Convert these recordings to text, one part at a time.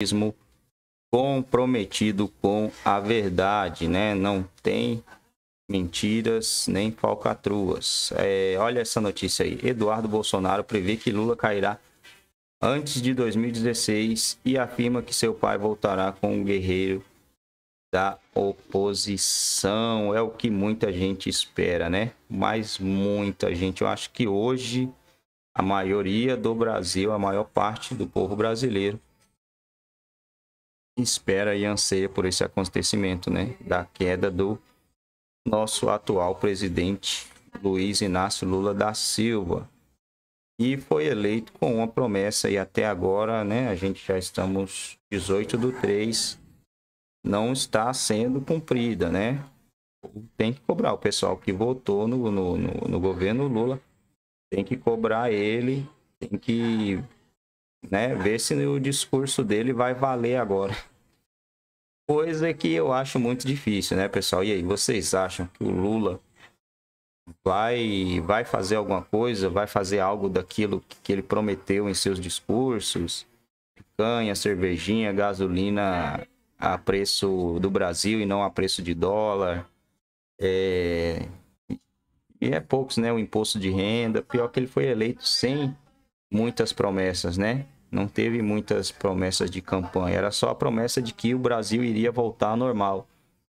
jornalismo comprometido com a verdade, né? Não tem mentiras nem falcatruas. É, olha essa notícia aí. Eduardo Bolsonaro prevê que Lula cairá antes de 2016 e afirma que seu pai voltará com o guerreiro da oposição. É o que muita gente espera, né? Mas muita gente. Eu acho que hoje a maioria do Brasil, a maior parte do povo brasileiro espera e anseia por esse acontecimento, né? Da queda do nosso atual presidente Luiz Inácio Lula da Silva. E foi eleito com uma promessa, e até agora, né? A gente já estamos 18 do 3, não está sendo cumprida, né? Tem que cobrar o pessoal que votou no, no, no, no governo Lula, tem que cobrar ele, tem que né? Ver se o discurso dele vai valer agora. Coisa que eu acho muito difícil, né, pessoal? E aí, vocês acham que o Lula vai vai fazer alguma coisa, vai fazer algo daquilo que ele prometeu em seus discursos? Picanha, cervejinha, gasolina a preço do Brasil e não a preço de dólar. É... E é poucos, né? O imposto de renda. Pior que ele foi eleito sem muitas promessas, né? Não teve muitas promessas de campanha, era só a promessa de que o Brasil iria voltar ao normal.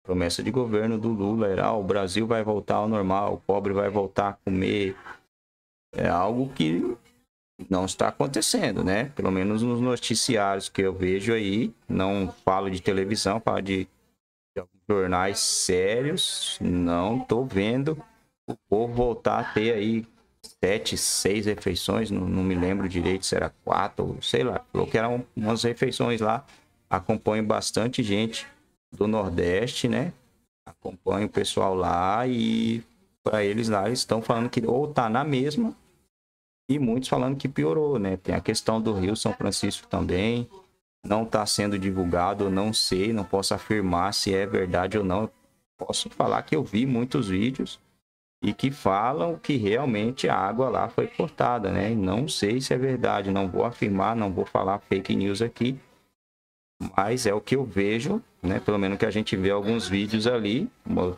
A promessa de governo do Lula era: ah, o Brasil vai voltar ao normal, o pobre vai voltar a comer. É algo que não está acontecendo, né? Pelo menos nos noticiários que eu vejo aí, não falo de televisão, falo de, de jornais sérios, não estou vendo o povo voltar a ter aí sete, seis refeições, não, não me lembro direito se era quatro, sei lá. Falou que eram umas refeições lá. Acompanho bastante gente do Nordeste, né? Acompanho o pessoal lá e para eles lá eles estão falando que ou tá na mesma e muitos falando que piorou, né? Tem a questão do Rio São Francisco também. Não está sendo divulgado, eu não sei, não posso afirmar se é verdade ou não. posso falar que eu vi muitos vídeos e que falam que realmente a água lá foi cortada, né? Não sei se é verdade, não vou afirmar, não vou falar fake news aqui, mas é o que eu vejo, né? Pelo menos que a gente vê alguns vídeos ali,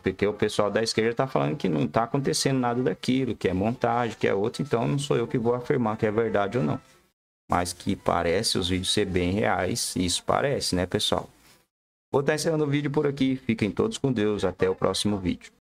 porque o pessoal da esquerda tá falando que não tá acontecendo nada daquilo, que é montagem, que é outro, então não sou eu que vou afirmar que é verdade ou não. Mas que parece os vídeos ser bem reais, isso parece, né, pessoal? Vou estar encerrando o vídeo por aqui. Fiquem todos com Deus. Até o próximo vídeo.